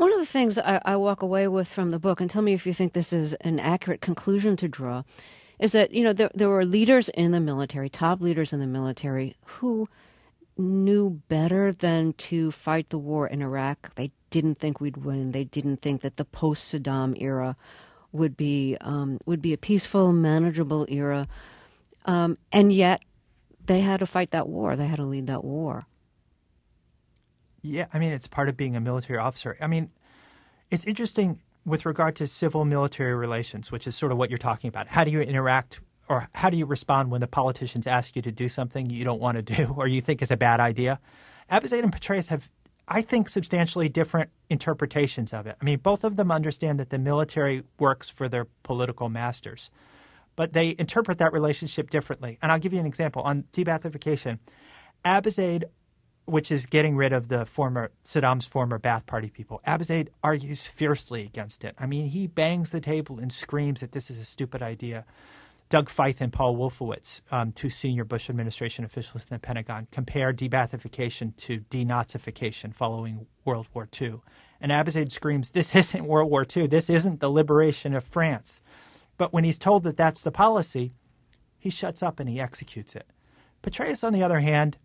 One of the things I, I, walk away with from the book, and tell me if you think this is an accurate conclusion to draw, is that you know there, there were leaders in the military, top leaders in the military, who knew better than to fight the war in Iraq. They didn't think we'd win. They didn't think that the post Saddam era would be um, would be a peaceful, manageable era, um, and yet they had to fight that war. They had to lead that war. Yeah, I mean, it's part of being a military officer. I mean, it's interesting with regard to civil military relations, which is sort of what you're talking about. How do you interact or how do you respond when the politicians ask you to do something you don't want to do or you think is a bad idea? Abizade and Petraeus have, I think, substantially different interpretations of it. I mean, both of them understand that the military works for their political masters, but they interpret that relationship differently. And I'll give you an example on debathification. Abizade which is getting rid of the former Saddam's former Ba'ath Party people. Abzaid argues fiercely against it. I mean, he bangs the table and screams that this is a stupid idea. Doug Feith and Paul Wolfowitz, um, two senior Bush administration officials in the Pentagon, compare debathification to denazification following World War II. And Abzaid screams, This isn't World War II. This isn't the liberation of France. But when he's told that that's the policy, he shuts up and he executes it. Petraeus, on the other hand,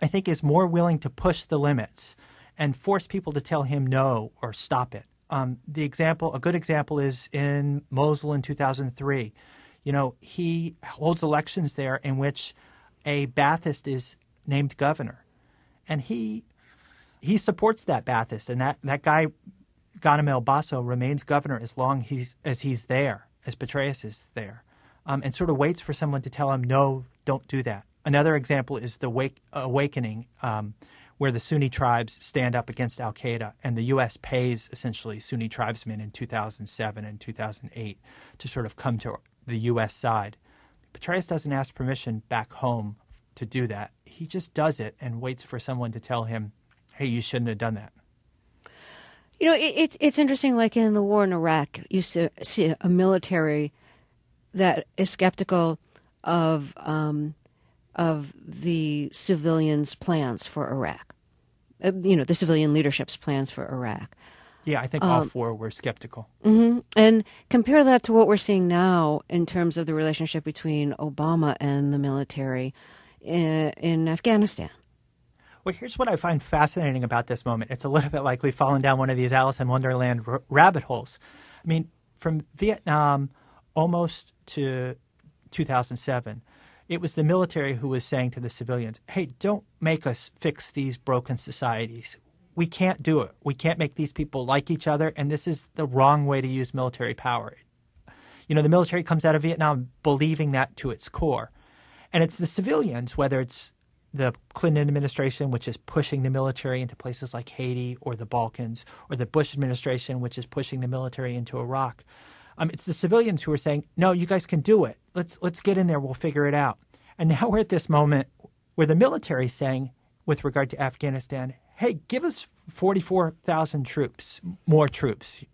I think, is more willing to push the limits and force people to tell him no or stop it. Um, the example, a good example, is in Mosul in 2003. You know, he holds elections there in which a Baathist is named governor, and he he supports that Baathist, and that that guy Ghanem El Basso remains governor as long he's, as he's there, as Petraeus is there, um, and sort of waits for someone to tell him, no, don't do that. Another example is the wake, awakening, um, where the Sunni tribes stand up against Al Qaeda, and the U.S. pays essentially Sunni tribesmen in 2007 and 2008 to sort of come to the U.S. side. Petraeus doesn't ask permission back home to do that. He just does it and waits for someone to tell him, hey, you shouldn't have done that. You know, it, it's it's interesting. Like in the war in Iraq, you see, see a military that is skeptical of um, of the civilians' plans for Iraq. Uh, you know, the civilian leadership's plans for Iraq. Yeah, I think um, all um, four were skeptical. Mm-hmm. And compare that to what we're seeing now in terms of the relationship between Obama and the military in, uh, in Afghanistan. Well, here's what I find fascinating about this moment. It's a little bit like we've fallen down one of these Alice in Wonderland r- rabbit holes. I mean, from Vietnam almost to 2007, it was the military who was saying to the civilians, hey, don't make us fix these broken societies. We can't do it. We can't make these people like each other, and this is the wrong way to use military power. You know, the military comes out of Vietnam believing that to its core. And it's the civilians, whether it's the Clinton administration, which is pushing the military into places like Haiti or the Balkans, or the Bush administration, which is pushing the military into Iraq, um, it's the civilians who are saying, "No, you guys can do it. Let's let's get in there. We'll figure it out." And now we're at this moment where the military is saying, with regard to Afghanistan, "Hey, give us 44,000 troops, more troops,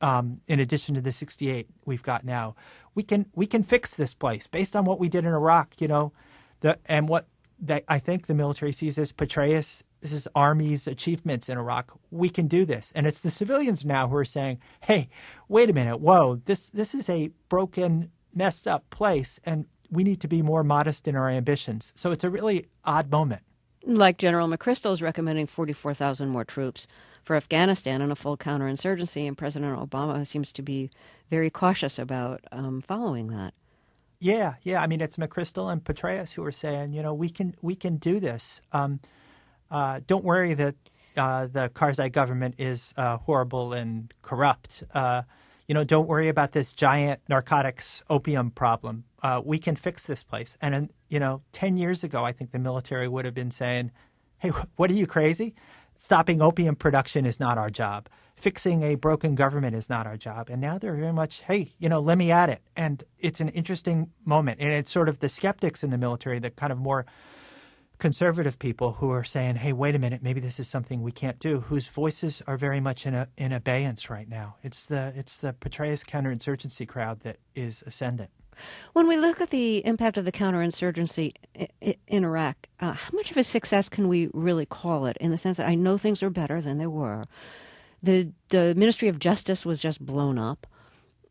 um, in addition to the 68 we've got now. We can we can fix this place based on what we did in Iraq. You know, the and what." That I think the military sees as Petraeus this is Army's achievements in Iraq. We can do this. And it's the civilians now who are saying, hey, wait a minute, whoa, this, this is a broken, messed up place, and we need to be more modest in our ambitions. So it's a really odd moment. Like General McChrystal is recommending 44,000 more troops for Afghanistan in a full counterinsurgency, and President Obama seems to be very cautious about um, following that. Yeah, yeah. I mean, it's McChrystal and Petraeus who are saying, you know, we can we can do this. Um, uh, don't worry that uh, the Karzai government is uh, horrible and corrupt. Uh, you know, don't worry about this giant narcotics opium problem. Uh, we can fix this place. And, um, you know, 10 years ago, I think the military would have been saying, hey, what are you crazy? Stopping opium production is not our job. Fixing a broken government is not our job. And now they're very much, hey, you know, let me at it. And it's an interesting moment. And it's sort of the skeptics in the military that kind of more conservative people who are saying, "Hey, wait a minute, maybe this is something we can't do," whose voices are very much in a, in abeyance right now. It's the it's the Petraeus counterinsurgency crowd that is ascendant. When we look at the impact of the counterinsurgency in Iraq, uh, how much of a success can we really call it? In the sense that I know things are better than they were. The the Ministry of Justice was just blown up.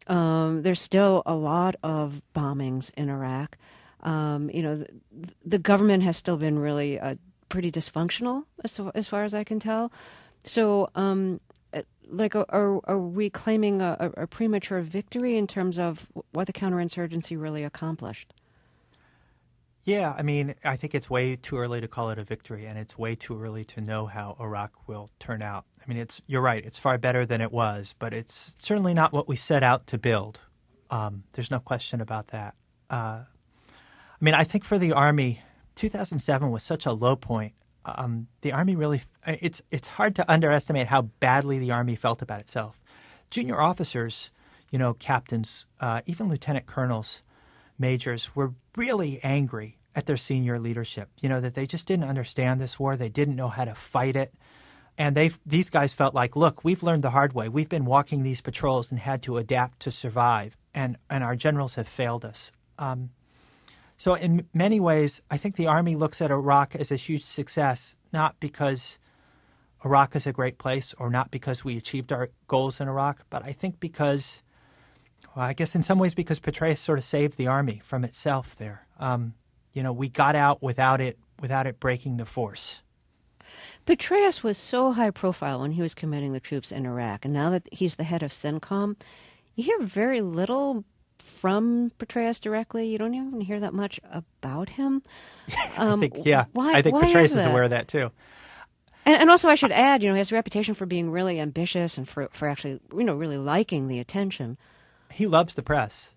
Um, there's still a lot of bombings in Iraq um, you know, the, the, government has still been really uh, pretty dysfunctional as, as far as I can tell. So, um, uh, like, are, are we claiming a, a, premature victory in terms of what the counterinsurgency really accomplished? Yeah, I mean, I think it's way too early to call it a victory, and it's way too early to know how Iraq will turn out. I mean, it's you're right; it's far better than it was, but it's certainly not what we set out to build. Um, there's no question about that. Uh, I mean, I think for the Army, 2007 was such a low point. Um, the Army really, it's, it's hard to underestimate how badly the Army felt about itself. Junior officers, you know, captains, uh, even lieutenant colonels, majors were really angry at their senior leadership. You know, that they just didn't understand this war, they didn't know how to fight it. And they these guys felt like, look, we've learned the hard way. We've been walking these patrols and had to adapt to survive, and and our generals have failed us. Um, so, in many ways, I think the Army looks at Iraq as a huge success, not because Iraq is a great place or not because we achieved our goals in Iraq, but I think because, well, I guess in some ways, because Petraeus sort of saved the Army from itself there. Um, you know, we got out without it, without it breaking the force. Petraeus was so high profile when he was commanding the troops in Iraq, and now that he's the head of CENTCOM, you hear very little from Petraeus directly. You don't even hear that much about him. Um, I think, yeah, why, I think Petraeus is, is aware of that too. And, and, also, I should add, you know, he has a reputation for being really ambitious and for for actually, you know, really liking the attention. He loves the press.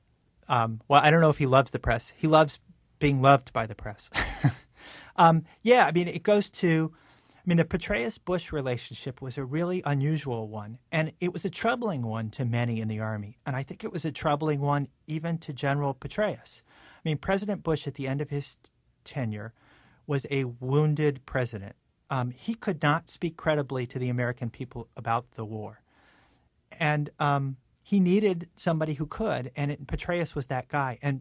Um, well, I don't know if he loves the press. He loves being loved by the press. um, yeah, I mean, it goes to I mean, the Petraeus Bush relationship was a really unusual one, and it was a troubling one to many in the Army. And I think it was a troubling one even to General Petraeus. I mean, President Bush, at the end of his tenure, was a wounded president. Um, he could not speak credibly to the American people about the war. And um, he needed somebody who could, and it, Petraeus was that guy. And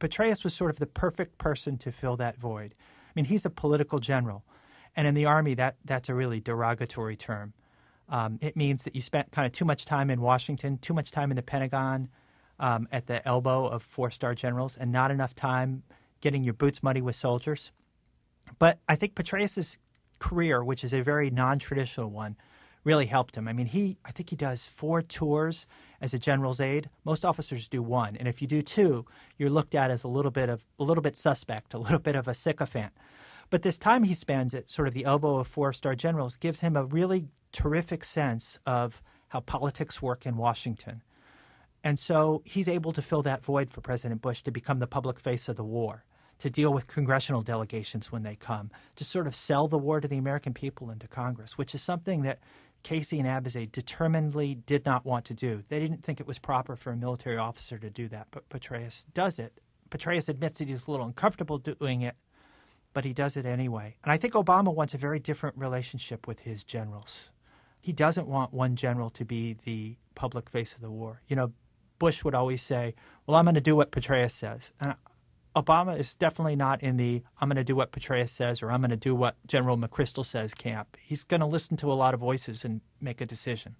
Petraeus was sort of the perfect person to fill that void. I mean, he's a political general. And in the Army, that, that's a really derogatory term. Um, it means that you spent kind of too much time in Washington, too much time in the Pentagon, um, at the elbow of four star generals, and not enough time getting your boots muddy with soldiers. But I think Petraeus's career, which is a very non traditional one, really helped him. I mean, he I think he does four tours as a general's aide. Most officers do one, and if you do two, you're looked at as a little bit of a little bit suspect, a little bit of a sycophant. But this time he spends at sort of the elbow of four star generals gives him a really terrific sense of how politics work in Washington. And so he's able to fill that void for President Bush to become the public face of the war, to deal with congressional delegations when they come, to sort of sell the war to the American people and to Congress, which is something that Casey and Abizade determinedly did not want to do. They didn't think it was proper for a military officer to do that, but Petraeus does it. Petraeus admits that he's a little uncomfortable doing it, but he does it anyway. And I think Obama wants a very different relationship with his generals. He doesn't want one general to be the public face of the war. You know, Bush would always say, Well, I'm going to do what Petraeus says. And Obama is definitely not in the I'm going to do what Petraeus says or I'm going to do what General McChrystal says camp. He's going to listen to a lot of voices and make a decision.